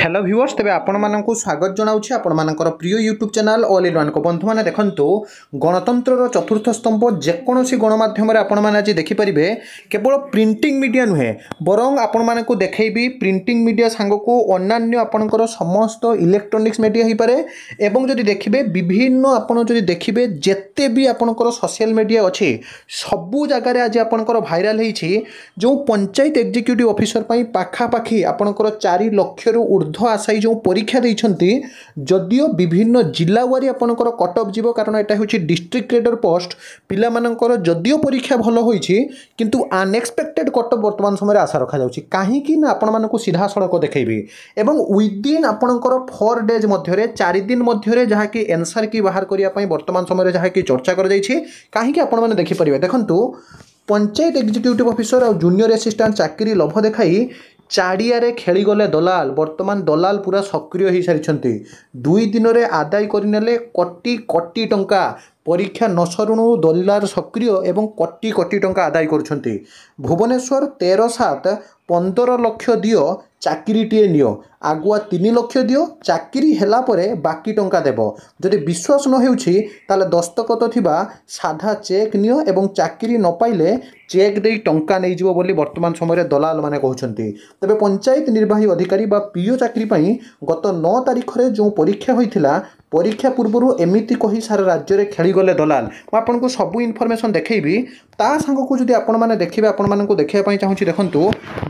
hello viewers তবে আপনার স্বাগত জনাওছি আপনার প্রিয় ইউট্যুব চ্যানেল অল ইন ওয়ানক বন্ধু মানে দেখন্তু গণতন্ত্রর চতুর্থ স্তম্ভ যেকোনসি গণমাধ্যমে আপনার আজ দেখিপারে কেবল প্রিন্টিং মিডিয়া নুহে বরং আপনার দেখেবি প্রিন্টিং মিডিয়া সাংক অন্যান্য আপনার সমস্ত ইলেকট্রোনিক্স মিডিয়া হইপরে এবং যদি দেখবে বিভিন্ন আপনার যদি দেখবে যেতে বি আপনার সোশিয়াল মিডিয়া অছে সবু জায়গায় আজ আপনার ভাইরাল হয়েছি যে পঞ্চায়েত এক্সিক্যুটিভ অফিসর পাখাপাখি আপনার চারি লক্ষর ଉର୍ଦ୍ଧ୍ୱ ଆଶାୟୀ ଯେଉଁ ପରୀକ୍ଷା ଦେଇଛନ୍ତି ଯଦିଓ ବିଭିନ୍ନ ଜିଲ୍ଲା ୱାରି ଆପଣଙ୍କର କଟ୍ ଅଫ୍ ଯିବ କାରଣ ଏଇଟା ହେଉଛି ଡିଷ୍ଟ୍ରିକ୍ଟ କ୍ରେଡ଼ର ପୋଷ୍ଟ ପିଲାମାନଙ୍କର ଯଦିଓ ପରୀକ୍ଷା ଭଲ ହୋଇଛି କିନ୍ତୁ ଆନ୍ଏକ୍ସପେକ୍ଟେଡ୍ କଟ୍ ଅଫ୍ ବର୍ତ୍ତମାନ ସମୟରେ ଆଶା ରଖାଯାଉଛି କାହିଁକି ନା ଆପଣମାନଙ୍କୁ ସିଧାସଳଖ ଦେଖେଇବି ଏବଂ ୱିଦିନ୍ ଆପଣଙ୍କର ଫୋର୍ ଡେଜ୍ ମଧ୍ୟରେ ଚାରି ଦିନ ମଧ୍ୟରେ ଯାହାକି ଏନ୍ସର୍ କି ବାହାର କରିବା ପାଇଁ ବର୍ତ୍ତମାନ ସମୟରେ ଯାହାକି ଚର୍ଚ୍ଚା କରାଯାଇଛି କାହିଁକି ଆପଣମାନେ ଦେଖିପାରିବେ ଦେଖନ୍ତୁ ପଞ୍ଚାୟତ ଏକ୍ଜିକ୍ୟୁଟିଭ୍ ଅଫିସର ଆଉ ଜୁନିୟର ଆସିଷ୍ଟାଣ୍ଟ ଚାକିରି ଲୋଭ ଦେଖାଇ ଚାରିଆରେ ଖେଳିଗଲେ ଦଲାଲ ବର୍ତ୍ତମାନ ଦଲାଲ ପୁରା ସକ୍ରିୟ ହୋଇସାରିଛନ୍ତି ଦୁଇ ଦିନରେ ଆଦାୟ କରିନେଲେ କୋଟି କୋଟି ଟଙ୍କା ପରୀକ୍ଷା ନ ସରୁଣୁ ଦଲାଲ ସକ୍ରିୟ ଏବଂ କୋଟି କୋଟି ଟଙ୍କା ଆଦାୟ କରୁଛନ୍ତି ଭୁବନେଶ୍ୱର ତେର ସାତ ପନ୍ଦର ଲକ୍ଷ ଦିଅ ଚାକିରିଟିଏ ନିଅ ଆଗୁଆ ତିନି ଲକ୍ଷ ଦିଅ ଚାକିରି ହେଲା ପରେ ବାକି ଟଙ୍କା ଦେବ ଯଦି ବିଶ୍ୱାସ ନ ହେଉଛି ତାହେଲେ ଦସ୍ତଖତ ଥିବା ସାଧା ଚେକ୍ ନିଅ ଏବଂ ଚାକିରି ନ ପାଇଲେ ଚେକ୍ ଦେଇ ଟଙ୍କା ନେଇଯିବ ବୋଲି ବର୍ତ୍ତମାନ ସମୟରେ ଦଲାଲମାନେ କହୁଛନ୍ତି ତେବେ ପଞ୍ଚାୟତ ନିର୍ବାହୀ ଅଧିକାରୀ ବା ପିଓ ଚାକିରି ପାଇଁ ଗତ ନଅ ତାରିଖରେ ଯେଉଁ ପରୀକ୍ଷା ହୋଇଥିଲା ପରୀକ୍ଷା ପୂର୍ବରୁ ଏମିତି କହି ସାରା ରାଜ୍ୟରେ ଖେଳିଗଲେ ଦଲାଲ ମୁଁ ଆପଣଙ୍କୁ ସବୁ ଇନଫର୍ମେସନ୍ ଦେଖେଇବି ତା ସାଙ୍ଗକୁ ଯଦି ଆପଣମାନେ ଦେଖିବେ ଆପଣମାନଙ୍କୁ ଦେଖିବା ପାଇଁ ଚାହୁଁଛି ଦେଖନ୍ତୁ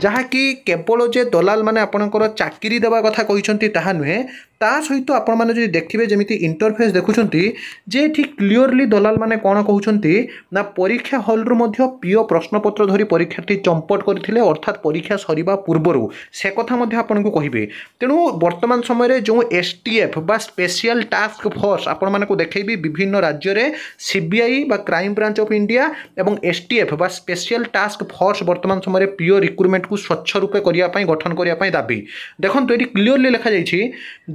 ଯାହାକି କେବଳ ଯେ ଦଲାଲମାନେ ଆପଣଙ୍କର ଚାକିରି ଦେବା କଥା କହିଛନ୍ତି ତାହା ନୁହେଁ ତା ସହିତ ଆପଣମାନେ ଯଦି ଦେଖିବେ ଯେମିତି ଇଣ୍ଟରଫେସ୍ ଦେଖୁଛନ୍ତି ଯେ ଏଠି କ୍ଲିଅରଲି ଦଲାଲମାନେ କ'ଣ କହୁଛନ୍ତି ନା ପରୀକ୍ଷା ହଲ୍ରୁ ମଧ୍ୟ ପ୍ରିୟ ପ୍ରଶ୍ନପତ୍ର ଧରି ପରୀକ୍ଷାର୍ଥୀ ଚମ୍ପଟ କରିଥିଲେ ଅର୍ଥାତ୍ ପରୀକ୍ଷା ସରିବା ପୂର୍ବରୁ ସେ କଥା ମଧ୍ୟ ଆପଣଙ୍କୁ କହିବେ ତେଣୁ ବର୍ତ୍ତମାନ ସମୟରେ ଯେଉଁ ଏସ୍ ଟି ଏଫ୍ ବା ସ୍ପେଶିଆଲ ଟାସ୍କ ଫୋର୍ସ ଆପଣମାନଙ୍କୁ ଦେଖେଇବି ବିଭିନ୍ନ ରାଜ୍ୟରେ ସିବିଆଇ ବା କ୍ରାଇମ୍ ବ୍ରାଞ୍ଚ ଅଫ୍ ଇଣ୍ଡିଆ ଏବଂ এসটিএফ বা স্পেশিয়াল টাস্ক ফোর্স বর্তমান সময়ে পিও রিক্রুটমেন্টকু স্বচ্ছ রূপে করা গঠন করা দাবি দেখুন এটি ক্লিওরলি লেখা যাইছি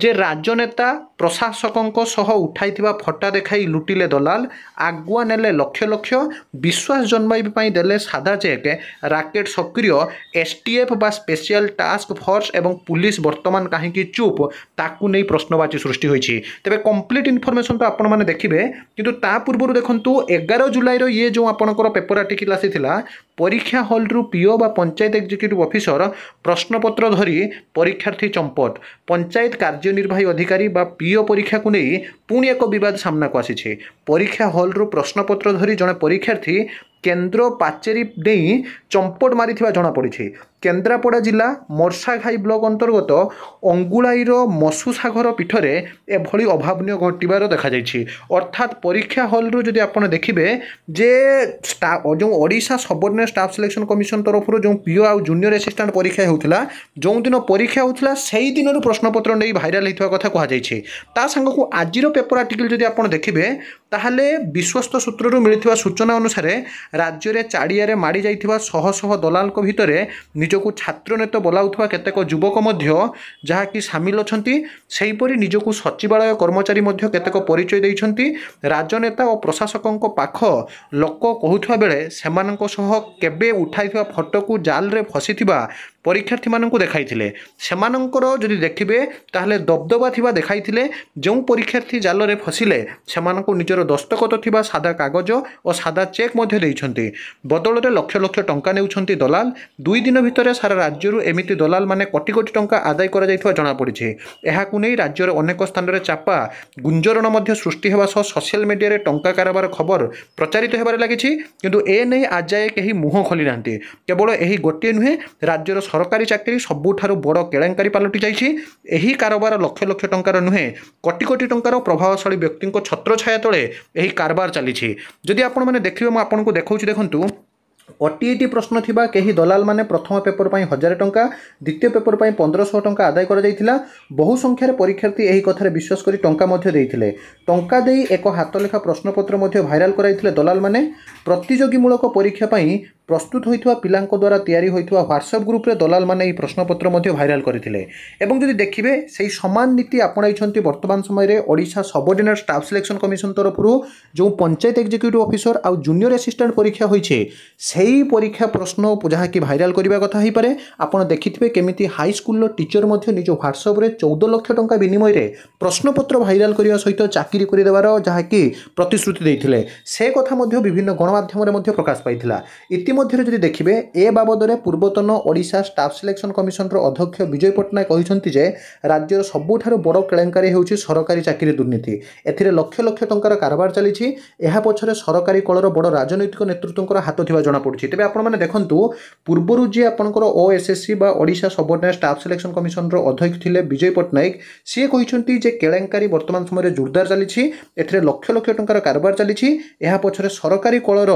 যে রাজনেতা প্রশাসকঙ্ক সহ উঠাই ফটা দেখাই লুটিলে দলাল আগুয়া নেলে লক্ষ লক্ষ বিশ্বাস জন্মাইবা দেলে সাদা চেক রাকেট সক্রিয় এসটিএফ বা স্পেশিয়াল টাস্ক ফোর্স এবং পুলিশ বর্তমান কাহিকি চুপ তাকে নিয়ে প্রশ্নবাচী সৃষ্টি হয়েছে তবে কমপ্লিট ইনফরমেশন তো আপনার দেখবে কিন্তু তা পূর্ব দেখুন এগার জুলাইর ইয়ে যে আপনার পেপর আর্টিকল আসিলা পরীক্ষা হলরু পিও বা পঞ্চায়েত এক্সিক্যুটিভ অফিসর প্রশ্নপত্র ধরি পরীক্ষার্থী চম্পট পঞ্চায়েত কার্যনির্বাহী অধিকারী বা পিও পরীক্ষাকে নিয়ে পুঁ এক বিবাদ সামনাকু আসিছে পরীক্ষা হলরু প্রশ্নপত্র ধরি জনে পরীক্ষার্থী কেন্দ্র পাচেরি নেই চম্পট মারিଥିବା জଣାপଡ଼ିଛି କେନ୍ଦ୍ରାପଡ଼ା ଜିଲ୍ଲା ମର୍ଶାଘାଇ ବ୍ଲକ ଅନ୍ତର୍ଗତ ଅଙ୍ଗୁଳାଇର ମସୁ ସାଗର ପୀଠରେ ଏଭଳି ଅଭାବନୀୟ ଘଟିବାର ଦେଖାଯାଇଛି ଅର୍ଥାତ୍ ପରୀକ୍ଷା ହଲ୍ରୁ ଯଦି ଆପଣ ଦେଖିବେ ଯେ ଯେଉଁ Odisha subordinate staff selection commission ତରଫରୁ ଯେଉଁ ପିଓ ଆଉ ଜୁନିୟର ଆସିଷ୍ଟାଣ୍ଟ ପରୀକ୍ଷା ହେଉଥିଲା ଯେଉଁଦିନ ପରୀକ୍ଷା ହେଉଥିଲା ସେଇ ଦିନରୁ ପ୍ରଶ୍ନପତ୍ର ନେଇ ଭାଇରାଲ ହୋଇଥିବା କଥା କୁହାଯାଇଛି ତା ସାଙ୍ଗକୁ ଆଜିର ପେପର ଆର୍ଟିକଲ୍ ଯଦି ଆପଣ ଦେଖିବେ ତାହେଲେ ବିଶ୍ୱସ୍ତ ସୂତ୍ରରୁ ମିଳିଥିବା ସୂଚନା ଅନୁସାରେ ରାଜ୍ୟରେ ଚାଡ଼ିଆରେ ମାଡ଼ି ଯାଇଥିବା ଶହ ଶହ ଦଲାଲଙ୍କ ଭିତରେ ନିଜକୁ ଛାତ୍ର ଛାତ୍ରନେତ ବୋଲାଉଥିବା କେତେକ ଯୁବକ ମଧ୍ୟ ଯାହାକି ସାମିଲ ଅଛନ୍ତି ସେହିପରି ନିଜକୁ ସଚିବାଳୟ କର୍ମଚାରୀ ମଧ୍ୟ କେତେକ ପରିଚୟ ଦେଇଛନ୍ତି ରାଜନେତା ଓ ପ୍ରଶାସକଙ୍କ ପାଖ ଲୋକ କହୁଥିବା ବେଳେ ସେମାନଙ୍କ ସହ କେବେ ଉଠାଇଥିବା ଫଟୋକୁ ଜାଲରେ ଫସିଥିବା ପରୀକ୍ଷାର୍ଥୀମାନଙ୍କୁ ଦେଖାଇଥିଲେ ସେମାନଙ୍କର ଯଦି ଦେଖିବେ ତାହେଲେ ଦବଦବା ଥିବା ଦେଖାଇଥିଲେ ଯେଉଁ ପରୀକ୍ଷାର୍ଥୀ ଜାଲରେ ଫସିଲେ ସେମାନଙ୍କୁ ନିଜର ଦସ୍ତଖତ ଥିବା ସାଦା କାଗଜ ଓ ସାଦା ଚେକ୍ ମଧ୍ୟ ଦେଇଛନ୍ତି ବଦଳରେ ଲକ୍ଷ ଲକ୍ଷ ଟଙ୍କା ନେଉଛନ୍ତି ଦଲାଲ ଦୁଇ ଦିନ ଭିତରେ ସାରା ରାଜ୍ୟରୁ ଏମିତି ଦଲାଲମାନେ କୋଟି କୋଟି ଟଙ୍କା ଆଦାୟ କରାଯାଇଥିବା ଜଣାପଡ଼ିଛି ଏହାକୁ ନେଇ ରାଜ୍ୟର ଅନେକ ସ୍ଥାନରେ ଚାପା ଗୁଞ୍ଜରଣ ମଧ୍ୟ ସୃଷ୍ଟି ହେବା ସହ ସୋସିଆଲ ମିଡ଼ିଆରେ ଟଙ୍କା କାରବାର ଖବର ପ୍ରଚାରିତ ହେବାରେ ଲାଗିଛି କିନ୍ତୁ ଏ ନେଇ ଆଜି ଯାଏ କେହି ମୁହଁ ଖୋଲି ନାହାନ୍ତି କେବଳ ଏହି ଗୋଟିଏ ନୁହେଁ ରାଜ୍ୟର ସରକାରୀ ଚାକିରି ସବୁଠାରୁ ବଡ଼ କେଳେଙ୍କାରୀ ପାଲଟି ଯାଇଛି ଏହି କାରବାର ଲକ୍ଷ ଲକ୍ଷ ଟଙ୍କାର ନୁହେଁ କୋଟି କୋଟି ଟଙ୍କାର ପ୍ରଭାବଶାଳୀ ବ୍ୟକ୍ତିଙ୍କ ଛତ୍ରଛାୟା ତଳେ ଏହି କାରବାର ଚାଲିଛି ଯଦି ଆପଣମାନେ ଦେଖିବେ ମୁଁ ଆପଣଙ୍କୁ ଦେଖାଉଛି ଦେଖନ୍ତୁ ଅଟିଇଟି ପ୍ରଶ୍ନ ଥିବା କେହି ଦଲାଲମାନେ ପ୍ରଥମ ପେପର ପାଇଁ ହଜାରେ ଟଙ୍କା ଦ୍ୱିତୀୟ ପେପର ପାଇଁ ପନ୍ଦରଶହ ଟଙ୍କା ଆଦାୟ କରାଯାଇଥିଲା ବହୁ ସଂଖ୍ୟାରେ ପରୀକ୍ଷାର୍ଥୀ ଏହି କଥାରେ ବିଶ୍ୱାସ କରି ଟଙ୍କା ମଧ୍ୟ ଦେଇଥିଲେ ଟଙ୍କା ଦେଇ ଏକ ହାତଲେଖା ପ୍ରଶ୍ନପତ୍ର ମଧ୍ୟ ଭାଇରାଲ କରାଇଥିଲେ ଦଲାଲମାନେ ପ୍ରତିଯୋଗୀମୂଳକ ପରୀକ୍ଷା ପାଇଁ প্রস্তুত হয়েছে পিলাঙ্ক দ্বারা তৈরি হয়ে হোয়াটসঅ্যাপ গ্রুপে দলাল মানে এই প্রশ্নপত্র ভাইরাল করে এবং যদি দেখবে সেই সমান নীতি আপনাইছেন বর্তমান সময়ের Odisha subordinate staff selection commission তরফ যে পঞ্চায়েত এক্সিকিউটিভ অফিসর আউ জুনিয়র আসিষ্টাট পরীক্ষা হয়েছে সেই পরীক্ষা প্রশ্ন যা কি ভাইরাল করা কথা হয়েপরে আপনার দেখিথে কমিটি হাইস্কুলর টিচর মধ্যে নিজ হোয়াটসঅ্যাপে চৌদ লক্ষ টাকা বিনিময়ে প্রশ্নপত্র ভাইরাল করা সহ চাকরি করে দেওয়ার যা কি প্রতিশ্রুতি সে কথা বিভিন্ন গণমাধ্যমে প্রকাশ পাই ইতিমধ্যে ইতিমধ্যে ଯଦି ଦେଖିବେ ଏ ବାବଦରେ ପୂର୍ବତନ ଓଡ଼ିଶା ଷ୍ଟାଫ୍ ସିଲେକ୍ସନ କମିଶନର ଅଧ୍ୟକ୍ଷ ବିଜୟ ପଟ୍ଟନାୟକ କହିଛନ୍ତି ଯେ ରାଜ୍ୟର ସବୁଠାରୁ ବଡ଼ কেলেঙ্কারি ହେଉଛି ସରକାରୀ ଚାକିରି ଦୁର୍ନୀତି ଏଥିରେ ଲକ୍ଷ ଲକ୍ଷ ଟଙ୍କାର କାରବାର ଚାଲିଛି ଏହା ପଛରେ ସରକାରୀ କଳର ବଡ଼ ରାଜନୈତିକ ନେତୃତ୍ୱଙ୍କର ହାତ ଥିବା ଜଣାପଡ଼ୁଛି ତେବେ ଆପଣମାନେ ଦେଖନ୍ତୁ ପୂର୍ବରୁ ଯିଏ ଆପଣଙ୍କର ଓ ଏସ୍ଏସ୍ସି ବା ଓଡ଼ିଶା ସବର୍ଡ଼ିନେଟ୍ ଷ୍ଟାଫ୍ ସିଲେକ୍ସନ କମିଶନର ଅଧ୍ୟକ୍ଷ ଥିଲେ ବିଜୟ ପଟ୍ଟନାୟକ ସିଏ କହିଛନ୍ତି ଯେ କେଳେଙ୍କାରୀ ବର୍ତ୍ତମାନ ସମୟରେ ଜୋରଦାର ଚାଲିଛି ଏଥିରେ ଲକ୍ଷ ଲକ୍ଷ ଟଙ୍କାର କାରବାର ଚାଲିଛି ଏହା ପଛରେ ସରକାରୀ କଳର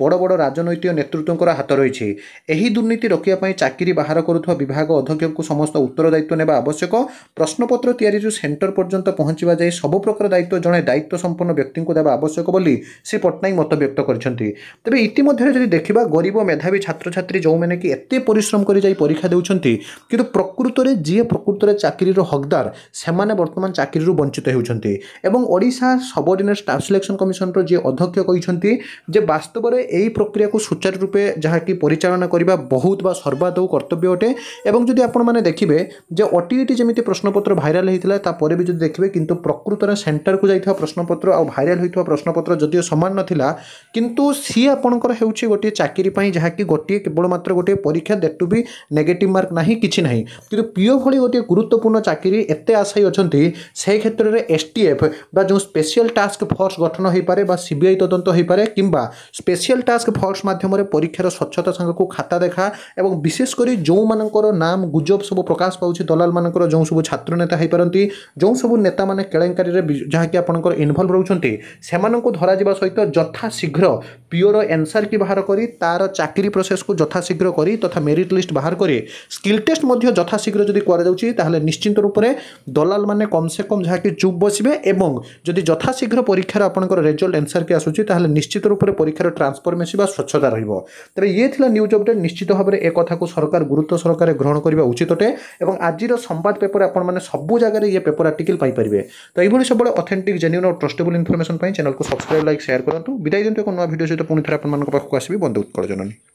ବଡ଼ ବଡ଼ ରାଜନୈତିକ ନେତୃତ୍ୱ ନିଯୁକ୍ତଙ୍କର ହାତ ରହିଛି ଏହି ଦୁର୍ନୀତି ରୋକିବା ପାଇଁ ଚାକିରି ବାହାର କରୁଥିବା ବିଭାଗ ଅଧ୍ୟକ୍ଷଙ୍କୁ ସମସ୍ତ ଉତ୍ତରଦାୟିତ୍ୱ ନେବା ଆବଶ୍ୟକ ପ୍ରଶ୍ନପତ୍ର ତିଆରିରୁ ସେଣ୍ଟର ପର୍ଯ୍ୟନ୍ତ ପହଞ୍ଚିବା ଯାଇ ସବୁ ପ୍ରକାର ଦାୟିତ୍ୱ ଜଣେ ଦାୟିତ୍ୱ ସମ୍ପନ୍ନ ବ୍ୟକ୍ତିଙ୍କୁ ଦେବା ଆବଶ୍ୟକ ବୋଲି ଶ୍ରୀ ପଟ୍ଟନାୟକ ମତବ୍ୟକ୍ତ କରିଛନ୍ତି ତେବେ ଇତିମଧ୍ୟରେ ଯଦି ଦେଖିବା ଗରିବ ମେଧାବୀ ଛାତ୍ରଛାତ୍ରୀ ଯେଉଁମାନେ କି ଏତେ ପରିଶ୍ରମ କରି ଯାଇ ପରୀକ୍ଷା ଦେଉଛନ୍ତି କିନ୍ତୁ ପ୍ରକୃତରେ ଯିଏ ପ୍ରକୃତରେ ଚାକିରିର ହକଦାର ସେମାନେ ବର୍ତ୍ତମାନ ଚାକିରିରୁ ବଞ୍ଚିତ ହେଉଛନ୍ତି ଏବଂ ଓଡ଼ିଶା ସବର୍ଡ଼ିନେଟ୍ ଷ୍ଟାଫ୍ ସିଲେକ୍ସନ୍ କମିଶନର ଯିଏ ଅଧ୍ୟକ୍ଷ କହିଛନ୍ତି ଯେ ବାସ୍ତବରେ ଏହି ପ୍ରକ୍ରିୟାକୁ ସୁଚାରୁ ରୂପେ রূপে ଯାହାକି ପରିଚାଳନା କରିବା ବହୁତ ବା ସର୍ବାଦୌ କର୍ତ୍ତବ୍ୟ ଅଟେ ଏବଂ ଯଦି ଆପଣମାନେ ଦେଖିବେ ଯେ ଓଟିଇଟି ଯେମିତି ପ୍ରଶ୍ନପତ୍ର ଭାଇରାଲ୍ ହୋଇଥିଲା ତାପରେ ବି ଯଦି ଦେଖିବେ କିନ୍ତୁ ପ୍ରକୃତରେ ସେଣ୍ଟରକୁ ଯାଇଥିବା ପ୍ରଶ୍ନପତ୍ର ଆଉ ଭାଇରାଲ୍ ହୋଇଥିବା ପ୍ରଶ୍ନପତ୍ର ଯଦିଓ ସମାନ ନଥିଲା କିନ୍ତୁ ସିଏ ଆପଣଙ୍କର ହେଉଛି ଗୋଟିଏ ଚାକିରି ପାଇଁ ଯାହାକି ଗୋଟିଏ କେବଳ ମାତ୍ର ଗୋଟିଏ ପରୀକ୍ଷା ଦେଟ୍ ଟୁ ବି ନେଗେଟିଭ୍ ମାର୍କ ନାହିଁ କିଛି ନାହିଁ କିନ୍ତୁ ପିଓ ଭଳି ଗୋଟିଏ ଗୁରୁତ୍ୱପୂର୍ଣ୍ଣ ଚାକିରି ଏତେ ଆଶାୟୀ ଅଛନ୍ତି ସେ କ୍ଷେତ୍ରରେ ଏସ୍ ଟି ଏଫ୍ ବା ଯେଉଁ ସ୍ପେଶିଆଲ୍ ଟାସ୍କ ଫୋର୍ସ ଗଠନ ହୋଇପାରେ ବା ସିବିଆଇ ତଦନ୍ତ ହୋଇପାରେ କିମ୍ବା ସ୍ପେଶିଆଲ୍ ଟାସ୍କ ଫୋର୍ସ ମାଧ୍ୟମରେ ପରୀକ୍ଷା ପରୀକ୍ଷାର ସ୍ୱଚ୍ଛତା ସାଙ୍ଗକୁ ଖାତା ଦେଖା ଏବଂ ବିଶେଷ କରି ଯେଉଁମାନଙ୍କର ନାମ ଗୁଜବ ସବୁ ପ୍ରକାଶ ପାଉଛି ଦଲାଲମାନଙ୍କର ଯେଉଁ ସବୁ ଛାତ୍ର ନେତା ହୋଇପାରନ୍ତି ଯେଉଁ ସବୁ ନେତାମାନେ କେଳେଙ୍କାରୀରେ ଯାହାକି ଆପଣଙ୍କର ଇନଭଲ୍ଭ ରହୁଛନ୍ତି ସେମାନଙ୍କୁ ଧରାଯିବା ସହିତ ଯଥାଶୀଘ୍ର ପିଓର ଏନ୍ସାର୍କି ବାହାର କରି ତା'ର ଚାକିରି ପ୍ରୋସେସ୍କୁ ଯଥାଶୀଘ୍ର କରି ତଥା ମେରିଟ୍ ଲିଷ୍ଟ ବାହାର କରି ସ୍କିଲ୍ ଟେଷ୍ଟ ମଧ୍ୟ ଯଥାଶୀଘ୍ର ଯଦି କରାଯାଉଛି ତାହେଲେ ନିଶ୍ଚିନ୍ତ ରୂପରେ ଦଲାଲମାନେ କମ୍ସେ କମ୍ ଯାହାକି ଚୁପ୍ ବସିବେ ଏବଂ ଯଦି ଯଥାଶୀଘ୍ର ପରୀକ୍ଷାର ଆପଣଙ୍କର ରେଜଲ୍ଟ ଏନ୍ସାର୍କି ଆସୁଛି ତାହେଲେ ନିଶ୍ଚିତ ରୂପରେ ପରୀକ୍ଷାର ଟ୍ରାନ୍ସଫର୍ମେସି ବା ସ୍ୱଚ୍ଛତା ରହିବ ତେବେ ଇଏ ଥିଲା ନ୍ୟୁଜ୍ ଅପଡେଟ୍ ନିଶ୍ଚିତ ଭାବରେ ଏ କଥାକୁ ସରକାର ଗୁରୁତ୍ୱ ସହକାରେ ଗ୍ରହଣ କରିବା ଉଚିତ ଅଟେ ଏବଂ ଆଜିର ସମ୍ବାଦ ପେପର ଆପଣମାନେ ସବୁ ଜାଗାରେ ଇଏ ପେପର ଆର୍ଟିକଲ୍ ପାଇପାରିବେ ତ ଏଇଭଳି ସବୁବେଳେ ଅଥେଣ୍ଟିକ୍ ଜେନ୍ୟୁନ୍ ଓ ଟ୍ରଷ୍ଟେବୁଲ୍ ଇନଫର୍ମେସନ୍ ପାଇଁ ଚ୍ୟାନେଲକୁ ସବସ୍କ୍ରାଇବ୍ ଲାଇକ୍ ସେୟାର କରନ୍ତୁ ବିଦାୟ ଦିଅନ୍ତୁ ଏକ ନୂଆ ଭିଡ଼ିଓ ସହିତ ପୁଣି ଥରେ ଆପଣମାନଙ୍କ ପାଖକୁ ଆସିବି ବନ୍ଧୁ ଉତ୍କଳ ଜନନୀ